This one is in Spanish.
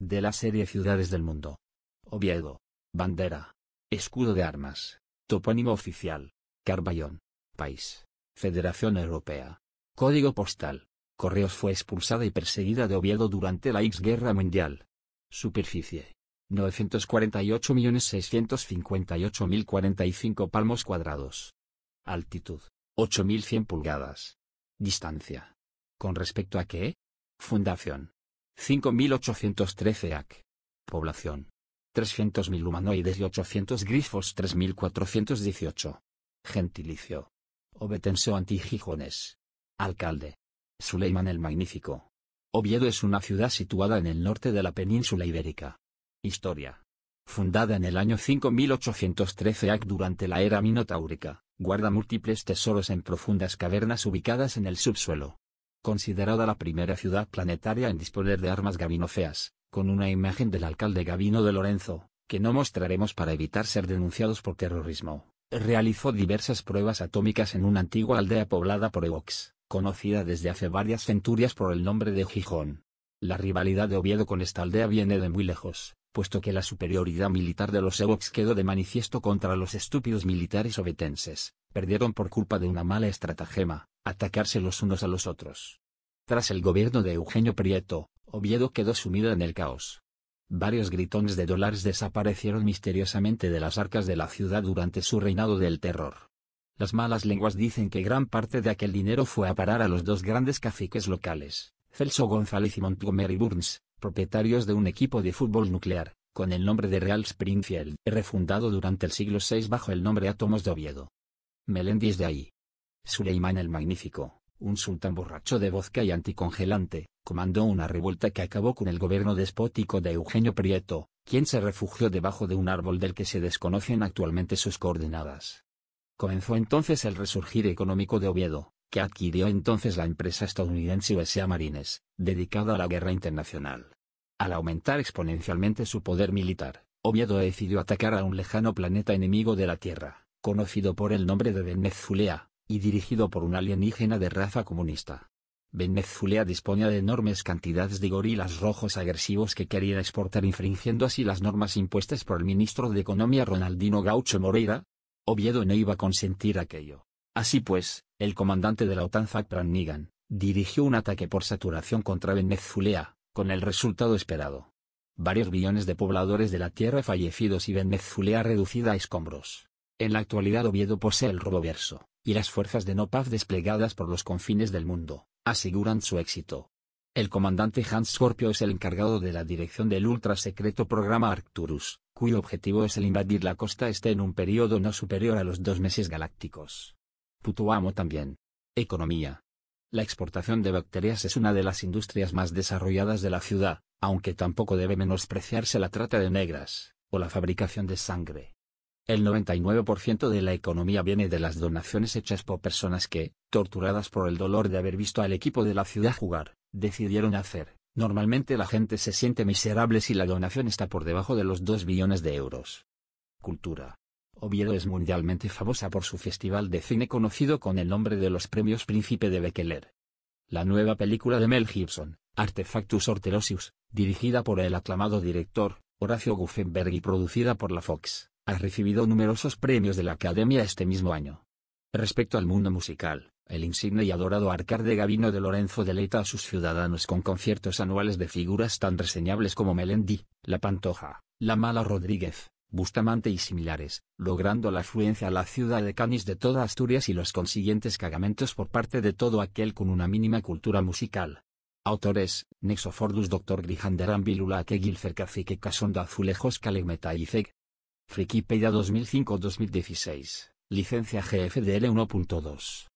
de la serie Ciudades del Mundo. Oviedo. Bandera. Escudo de armas. Topónimo oficial. Carballón. País. Federación Europea. Código postal. Correos fue expulsada y perseguida de Oviedo durante la X guerra mundial. Superficie. 948.658.045 palmos cuadrados. Altitud. 8.100 pulgadas. Distancia. ¿Con respecto a qué? Fundación. 5813 AC. Población. 300.000 humanoides y 800 grifos 3418. Gentilicio. Obetenso Antigijones. Alcalde. Suleiman el Magnífico. Oviedo es una ciudad situada en el norte de la península ibérica. Historia. Fundada en el año 5813 AC durante la era minotáurica, guarda múltiples tesoros en profundas cavernas ubicadas en el subsuelo considerada la primera ciudad planetaria en disponer de armas gabinofeas con una imagen del alcalde Gabino de Lorenzo, que no mostraremos para evitar ser denunciados por terrorismo, realizó diversas pruebas atómicas en una antigua aldea poblada por Evox, conocida desde hace varias centurias por el nombre de Gijón. La rivalidad de Oviedo con esta aldea viene de muy lejos, puesto que la superioridad militar de los Evox quedó de manifiesto contra los estúpidos militares ovetenses, perdieron por culpa de una mala estratagema, atacarse los unos a los otros. Tras el gobierno de Eugenio Prieto, Oviedo quedó sumido en el caos. Varios gritones de dólares desaparecieron misteriosamente de las arcas de la ciudad durante su reinado del terror. Las malas lenguas dicen que gran parte de aquel dinero fue a parar a los dos grandes caciques locales, Celso González y Montgomery Burns, propietarios de un equipo de fútbol nuclear, con el nombre de Real Springfield, refundado durante el siglo VI bajo el nombre Átomos de Oviedo. es de ahí, Suleimán el Magnífico, un sultán borracho de vodka y anticongelante, comandó una revuelta que acabó con el gobierno despótico de Eugenio Prieto, quien se refugió debajo de un árbol del que se desconocen actualmente sus coordenadas. Comenzó entonces el resurgir económico de Oviedo, que adquirió entonces la empresa estadounidense USA Marines, dedicada a la guerra internacional. Al aumentar exponencialmente su poder militar, Oviedo decidió atacar a un lejano planeta enemigo de la Tierra, conocido por el nombre de Venezuela y dirigido por un alienígena de raza comunista. Venezuela disponía de enormes cantidades de gorilas rojos agresivos que quería exportar infringiendo así las normas impuestas por el ministro de Economía Ronaldino Gaucho Moreira. Oviedo no iba a consentir aquello. Así pues, el comandante de la OTAN Zakran Nigan, dirigió un ataque por saturación contra Venezuela, con el resultado esperado. Varios millones de pobladores de la tierra fallecidos y Venezuela reducida a escombros. En la actualidad Oviedo posee el roboverso, y las fuerzas de no paz desplegadas por los confines del mundo, aseguran su éxito. El comandante Hans Scorpio es el encargado de la dirección del secreto programa Arcturus, cuyo objetivo es el invadir la costa este en un periodo no superior a los dos meses galácticos. amo también. Economía. La exportación de bacterias es una de las industrias más desarrolladas de la ciudad, aunque tampoco debe menospreciarse la trata de negras, o la fabricación de sangre. El 99% de la economía viene de las donaciones hechas por personas que, torturadas por el dolor de haber visto al equipo de la ciudad jugar, decidieron hacer. Normalmente la gente se siente miserable si la donación está por debajo de los 2 billones de euros. Cultura. Oviedo es mundialmente famosa por su festival de cine conocido con el nombre de los Premios Príncipe de Bekeler. La nueva película de Mel Gibson, Artefactus Ortelosius, dirigida por el aclamado director, Horacio Guffenberg y producida por la Fox, ha recibido numerosos premios de la Academia este mismo año. Respecto al mundo musical, el insigne y adorado Arcade Gavino de Lorenzo deleita a sus ciudadanos con conciertos anuales de figuras tan reseñables como Melendi, La Pantoja, La Mala Rodríguez, Bustamante y similares, logrando la afluencia a la ciudad de Canis de toda Asturias y los consiguientes cagamentos por parte de todo aquel con una mínima cultura musical. Autores, Nexofordus Dr. Grijander que Gilfer Cacique Casonda Azulejos Calegmeta Frikipedia 2005-2016, licencia GFDL 1.2.